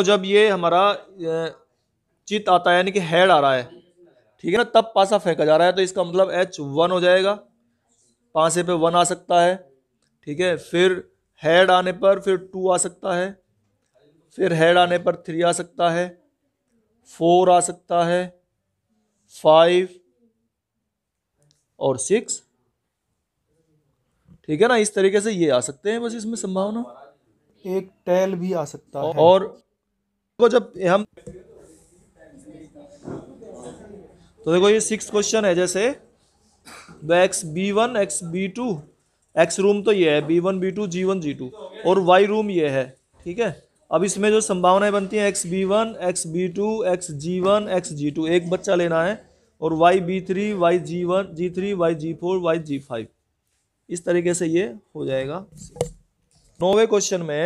तो जब ये हमारा चित आता है यानी कि हेड आ रहा है ठीक है ना तब पासा फेंका जा रहा है तो इसका मतलब एच वन हो जाएगा पासे पे वन आ सकता है ठीक है फिर हेड आने पर फिर टू आ सकता है फिर हेड आने पर थ्री आ सकता है फोर आ सकता है फाइव और सिक्स ठीक है ना इस तरीके से ये आ सकते हैं बस इसमें संभावना एक टेल भी आ सकता है और को जब हम तो देखो ये सिक्स क्वेश्चन है जैसे X B one X B two X room तो ये है B one B two G one G two और वाई रूम ये है ठीक है अब इसमें जो संभावनाएं बनती हैं X B one X B two X G one X G two एक बच्चा लेना है और Y B three Y G one G three Y G four Y G five इस तरीके से ये हो जाएगा नौवे क्वेश्चन में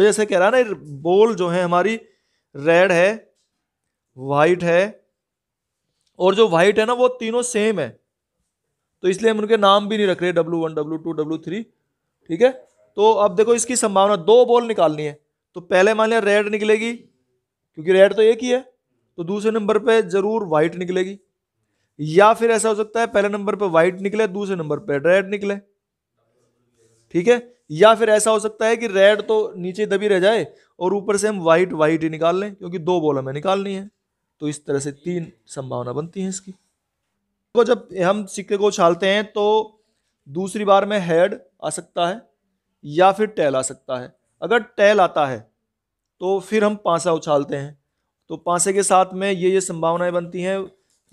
जैसे कह रहा ना बोल जो है हमारी रेड है वाइट है और जो वाइट है ना वो तीनों सेम है तो इसलिए हम उनके नाम भी नहीं रख रहे W one W two W three ठीक है तो अब देखो इसकी संभावना दो बॉल निकालनी है तो पहले मान लिया रेड निकलेगी क्योंकि रेड तो एक ही है तो दूसरे नंबर पे जरूर वाइट निकलेगी या फिर ऐसा हो सकता है पहले नंबर पे वाइट निकले दूसरे नंबर पे रेड निकले ठीक है या फिर ऐसा हो सकता है कि रेड तो नीचे दबी रह जाए और ऊपर से हम वाइट वाइट ही निकाल लें क्योंकि दो बॉल हमें निकालनी है तो इस तरह से तीन संभावना बनती है इसकी तो जब हम सिक्के को उछालते हैं तो दूसरी बार में हेड आ सकता है या फिर टेल आ सकता है अगर टेल आता है तो फिर हम पांसा उछालते हैं तो पांसे के साथ में ये ये संभावनाएं बनती हैं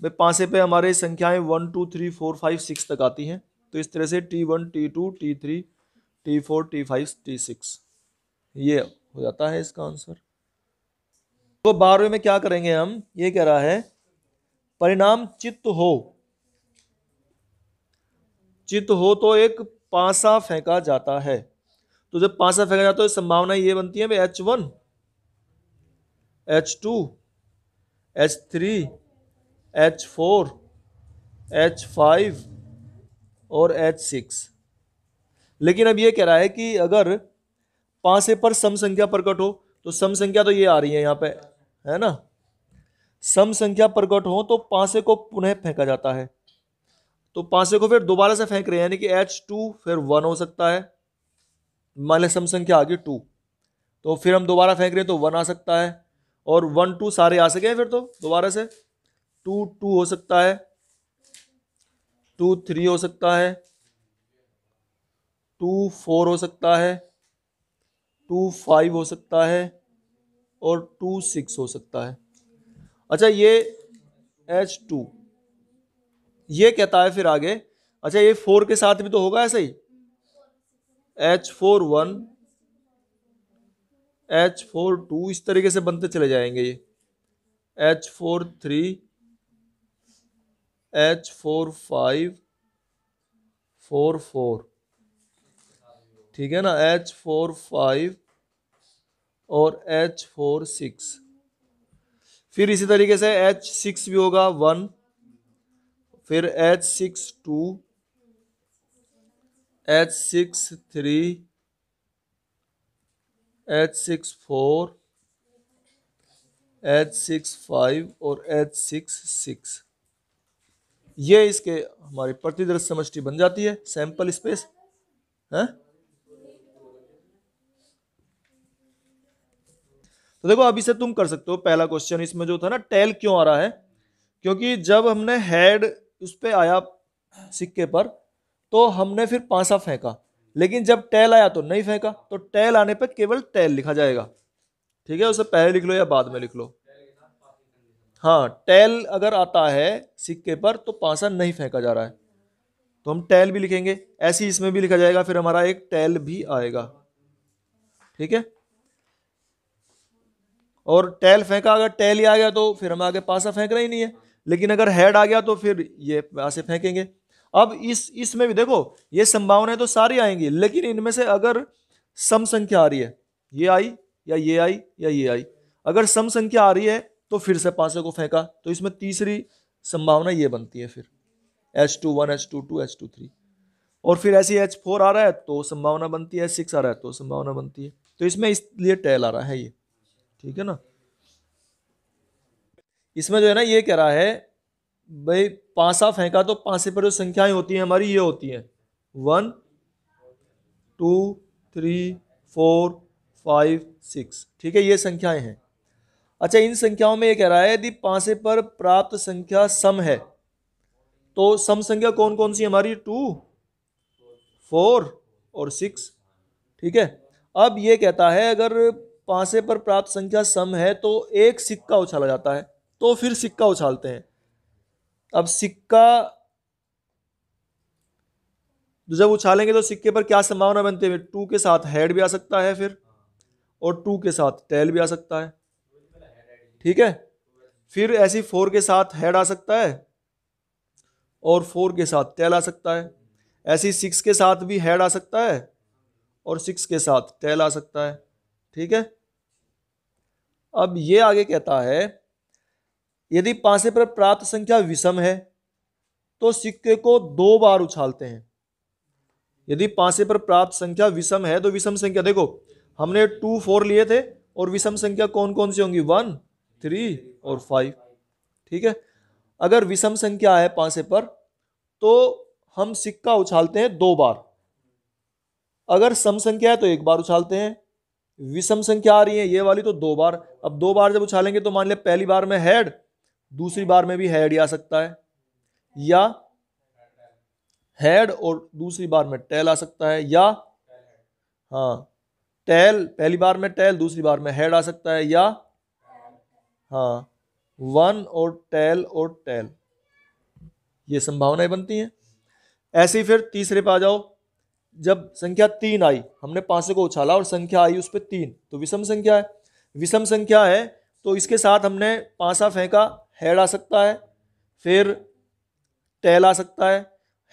भाई पांसे पे हमारी संख्याएं one two three four five six तक आती हैं तो इस तरह से T one T two T three T four T five T six ये हो जाता है इसका आंसर तो बारहवें में क्या करेंगे हम ये कह रहा है परिणाम चित्त हो चित्त हो तो एक पासा फेंका जाता है तो जब पासा फेंका जाता है तो संभावना ये बनती है H one H two H three H four H five और एच सिक्स लेकिन अब ये कह रहा है कि अगर पाँच से पर सम संख्या प्रकट हो तो सम संख्या तो ये आ रही है यहाँ पे है ना सम संख्या प्रकट हो तो पांसे को पुनः फेंका जाता है तो पांसे को फिर दोबारा से फेंक रहे हैं यानी कि एच टू फिर वन हो सकता है मान लें सम संख्या आ गई टू तो फिर हम दोबारा फेंक रहे हैं तो वन आ सकता है और वन टू सारे आ सके फिर तो दोबारा से टू टू हो सकता है टू थ्री हो सकता है टू फोर हो सकता है टू फाइव हो सकता है और टू सिक्स हो सकता है अच्छा ये एच टू ये कहता है फिर आगे अच्छा ये फोर के साथ भी तो होगा ऐसे ही H four one H four two इस तरीके से बनते चले जाएंगे ये H four three H four five four four ठीक है ना एच फोर फाइव और एच फोर सिक्स फिर इसी तरीके से एच सिक्स भी होगा वन फिर H six two H six three H six four H six five और एच सिक्स सिक्स ये इसके हमारी प्रतिदर्श समष्टि बन जाती है सैंपल स्पेस है तो देखो अभी से तुम कर सकते हो पहला क्वेश्चन इसमें जो था ना टेल क्यों आ रहा है क्योंकि जब हमने हेड उस पर आया सिक्के पर तो हमने फिर पांसा फेंका लेकिन जब टेल आया तो नहीं फेंका तो टेल आने पर केवल टेल लिखा जाएगा ठीक है उसे पहले लिख लो या बाद में लिख लो हाँ टेल अगर आता है सिक्के पर तो पासा नहीं फेंका जा रहा है तो हम टेल भी लिखेंगे ऐसे ही इसमें भी लिखा जाएगा फिर हमारा एक टेल भी आएगा ठीक है और टेल फेंका अगर टेल ही आ गया तो फिर हम आगे पासा फेंकना ही नहीं है लेकिन अगर हेड आ गया तो फिर ये पासे फेंकेंगे अब इस इसमें भी देखो ये संभावनाएं तो सारी आएंगी लेकिन इनमें से अगर सम संख्या आ रही है ये आई या ये आई या ये आई अगर सम संख्या आ रही है तो फिर से पासे को फेंका तो इसमें तीसरी संभावना ये बनती है फिर H two one H two two H two three और फिर ऐसी एच फोर आ रहा है तो संभावना बनती है एच सिक्स आ रहा है तो संभावना बनती है तो इसमें इसलिए टेल आ रहा है ये ठीक है ना इसमें जो है ना ये कह रहा है भाई पांसा फेंका तो पांसे पर जो संख्याएं होती हैं हमारी ये होती हैं one two three four five six ठीक है ये संख्याएं हैं अच्छा इन संख्याओं में ये कह रहा है यदि पांसे पर प्राप्त संख्या सम है तो सम संख्या कौन कौन सी हमारी टू फोर और सिक्स ठीक है अब ये कहता है अगर पासे पर प्राप्त संख्या सम है तो एक सिक्का उछाला जाता है तो फिर सिक्का उछालते हैं अब सिक्का जब उछालेंगे तो सिक्के पर क्या संभावना बनते हुए टू के साथ हेड भी आ सकता है फिर और टू के साथ टेल भी आ सकता है ठीक है फिर ऐसी फोर के साथ हेड आ सकता है और फोर के साथ टेल आ सकता है ऐसी सिक्स के साथ भी हेड आ सकता है और सिक्स के साथ टेल आ सकता है ठीक है अब ये आगे कहता है यदि पांसे पर प्राप्त संख्या विषम है तो सिक्के को दो बार उछालते हैं यदि पांसे पर प्राप्त संख्या विषम है तो विषम संख्या देखो हमने टू फोर लिए थे और विषम संख्या कौन कौन सी होंगी वन थ्री और फाइव ठीक है अगर विषम संख्या है पांसे पर तो हम सिक्का उछालते हैं दो बार अगर सम संख्या है तो एक बार उछालते हैं विषम संख्या आ रही है ये वाली तो दो बार अब दो बार जब उछालेंगे तो मान लिया पहली बार में हेड दूसरी बार में भी हेड ही आ सकता है या हेड और दूसरी बार में टेल आ सकता है या हाँ टेल पहली बार में टेल दूसरी बार में हेड आ सकता है या हाँ वन और टेल और टेल ये संभावनाएं बनती हैं ऐसे ही फिर तीसरे पे आ जाओ जब संख्या तीन आई हमने पांसे को उछाला और संख्या आई उस पर तीन तो विषम संख्या है विषम संख्या है तो इसके साथ हमने पांसा फेंका हेड आ सकता है फिर टैल आ सकता है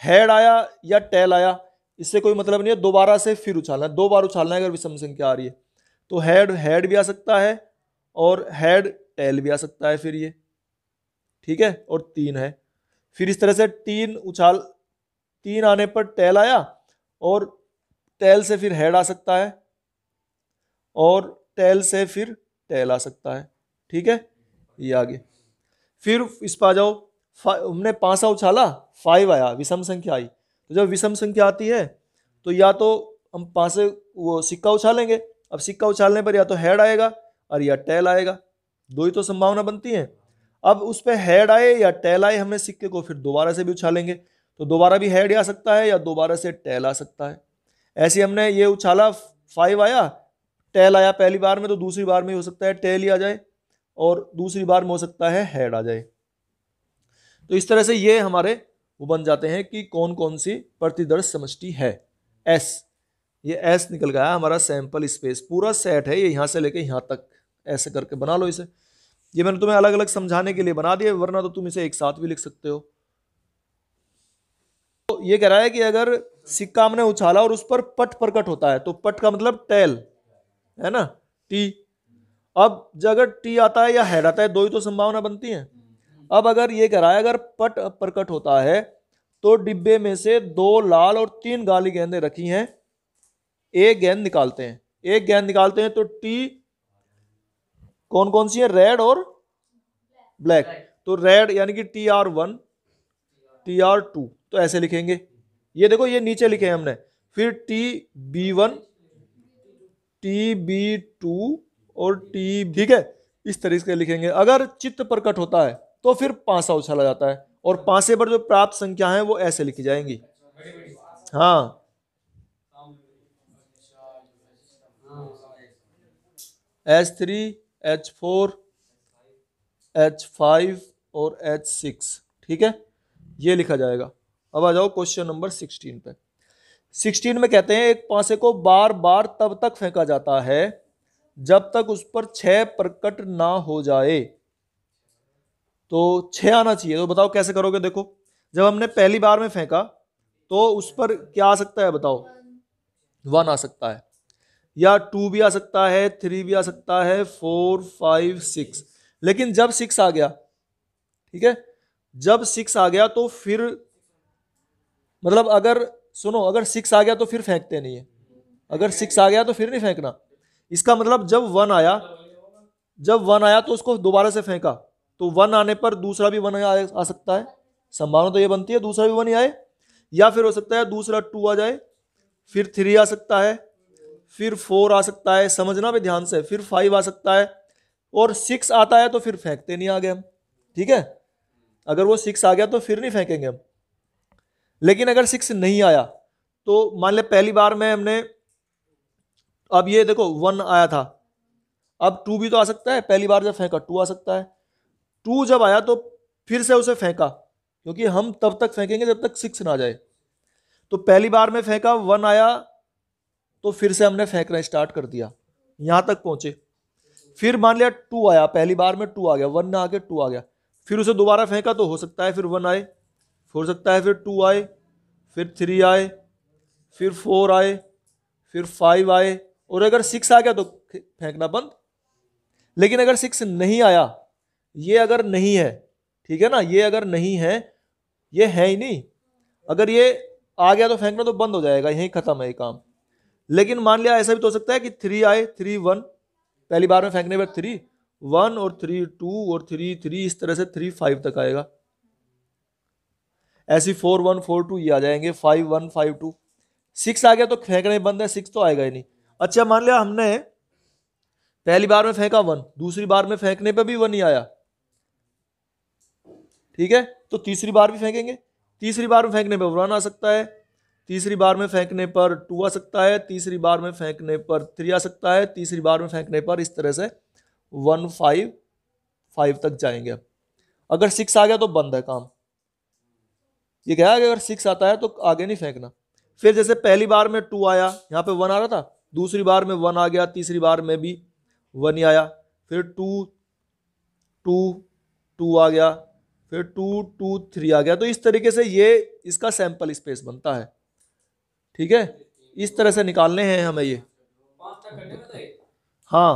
हेड आया या टैल आया इससे कोई मतलब नहीं है दोबारा से फिर उछालना दो बार उछालना है अगर विषम संख्या आ रही है तो हेड हेड भी आ सकता है और हेड टेल भी आ सकता है फिर ये ठीक है और तीन है फिर इस तरह से तीन उछाल तीन आने पर टेल आया और टेल से फिर हेड आ सकता है और टेल से फिर टेल आ सकता है ठीक है ये आगे फिर इस पर आ जाओ हमने सा उछाला फाइव आया विषम संख्या आई तो जब विषम संख्या आती है तो या तो हम से वो सिक्का उछालेंगे अब सिक्का उछालने पर या तो हेड आएगा और या टेल आएगा दो ही तो संभावना बनती है अब उस पर हेड आए या टेल आए हमने सिक्के को फिर दोबारा से भी उछालेंगे तो दोबारा भी हेड आ सकता है या दोबारा से टेल आ सकता है ऐसे हमने ये उछाला फाइव आया टेल आया पहली बार में तो दूसरी बार में हो सकता है टेल ही आ जाए और दूसरी बार में हो सकता है हेड आ जाए तो इस तरह से ये हमारे वो बन जाते हैं कि कौन कौन सी प्रतिदर्श समष्टि है एस ये एस निकल गया हमारा सैंपल स्पेस पूरा सेट है ये यहाँ से लेके यहाँ तक ऐसे करके बना लो इसे ये मैंने तुम्हें अलग अलग समझाने के लिए बना दिया वरना तो तुम इसे एक साथ भी लिख सकते हो ये कह रहा है कि अगर सिक्का हमने उछाला और उस पर पट प्रकट होता है तो पट का मतलब टेल है ना टी अब जब अगर टी आता है या हेड आता है दो ही तो संभावना बनती है अब अगर ये कह रहा है अगर पट प्रकट होता है तो डिब्बे में से दो लाल और तीन गाली गेंदें रखी हैं एक गेंद निकालते हैं एक गेंद निकालते हैं तो टी कौन कौन सी है रेड और ब्लैक तो रेड यानी कि T R one T R two तो ऐसे लिखेंगे ये देखो ये नीचे लिखे हैं हमने फिर T B one T B two और टी ठीक है इस तरीके से लिखेंगे अगर चित्त प्रकट होता है तो फिर पांसा उछाला जाता है और पांसे पर जो प्राप्त संख्या है वो ऐसे लिखी जाएंगी हाँ H three H four H five और एच सिक्स ठीक है ये लिखा जाएगा अब आ जाओ क्वेश्चन नंबर सिक्सटीन पे सिक्सटीन में कहते हैं एक पासे को बार बार तब तक फेंका जाता है जब तक उस पर छह प्रकट ना हो जाए तो छह आना चाहिए तो बताओ कैसे करोगे देखो जब हमने पहली बार में फेंका तो उस पर क्या आ सकता है बताओ वन आ सकता है या टू भी आ सकता है थ्री भी आ सकता है फोर फाइव सिक्स लेकिन जब सिक्स आ गया ठीक है जब सिक्स आ गया तो फिर मतलब अगर सुनो अगर सिक्स आ गया तो फिर फेंकते नहीं है अगर सिक्स आ गया तो फिर नहीं फेंकना इसका मतलब जब वन आया जब वन आया तो उसको दोबारा से फेंका तो वन आने पर दूसरा भी वन आ, आ सकता है संभावना तो ये बनती है दूसरा भी वन ही आए या फिर हो सकता है दूसरा टू आ जाए फिर थ्री आ सकता है फिर फोर आ सकता है समझना भी ध्यान से फिर फाइव आ सकता है और सिक्स आता है तो फिर फेंकते नहीं आ गए हम ठीक है अगर वो सिक्स आ गया तो फिर नहीं फेंकेंगे हम लेकिन अगर सिक्स नहीं आया तो मान ले पहली बार में हमने अब ये देखो वन आया था अब टू भी तो आ सकता है पहली बार जब फेंका टू आ सकता है टू जब आया तो फिर से उसे फेंका क्योंकि हम तब तक फेंकेंगे जब तक सिक्स ना जाए तो पहली बार में फेंका वन आया तो फिर से हमने फेंकना स्टार्ट कर दिया यहाँ तक पहुँचे फिर मान लिया टू आया पहली बार में टू आ गया वन ना आके टू आ गया फिर उसे दोबारा फेंका तो हो सकता है फिर वन आए हो सकता है फिर टू आए फिर थ्री आए फिर फोर आए फिर फाइव आए और अगर सिक्स आ गया तो फेंकना बंद लेकिन अगर सिक्स नहीं आया ये अगर नहीं है ठीक है ना ये अगर नहीं है ये है ही नहीं अगर ये आ गया तो फेंकना तो बंद हो जाएगा यहीं ख़त्म है ये काम लेकिन मान लिया ऐसा भी तो हो सकता है कि थ्री आए थ्री वन पहली बार में फेंकने पर थ्री वन और थ्री टू और थ्री थ्री इस तरह से थ्री फाइव तक आएगा ऐसी फोर वन फोर टू ये आ जाएंगे five one five two six आ गया तो फेंकने बंद है सिक्स तो आएगा ही नहीं अच्छा मान लिया हमने पहली बार में फेंका वन दूसरी बार में फेंकने पे भी वन ही आया ठीक है तो तीसरी बार भी फेंकेंगे तीसरी बार में फेंकने पर वन आ सकता है तीसरी बार में फेंकने पर टू आ सकता है तीसरी बार में फेंकने पर थ्री आ सकता है तीसरी बार में फेंकने पर इस तरह से वन फाइव फाइव तक जाएंगे अगर सिक्स आ गया तो बंद है काम ये कह रहा है कि अगर सिक्स आता है तो आगे नहीं फेंकना फिर जैसे पहली बार में टू आया यहाँ पे वन आ रहा था दूसरी बार में वन आ गया तीसरी बार में भी वन ही आया फिर टू टू टू आ गया फिर टू टू थ्री आ गया तो इस तरीके से ये इसका सैंपल स्पेस बनता है ठीक है इस तरह से निकालने हैं हमें ये तो हाँ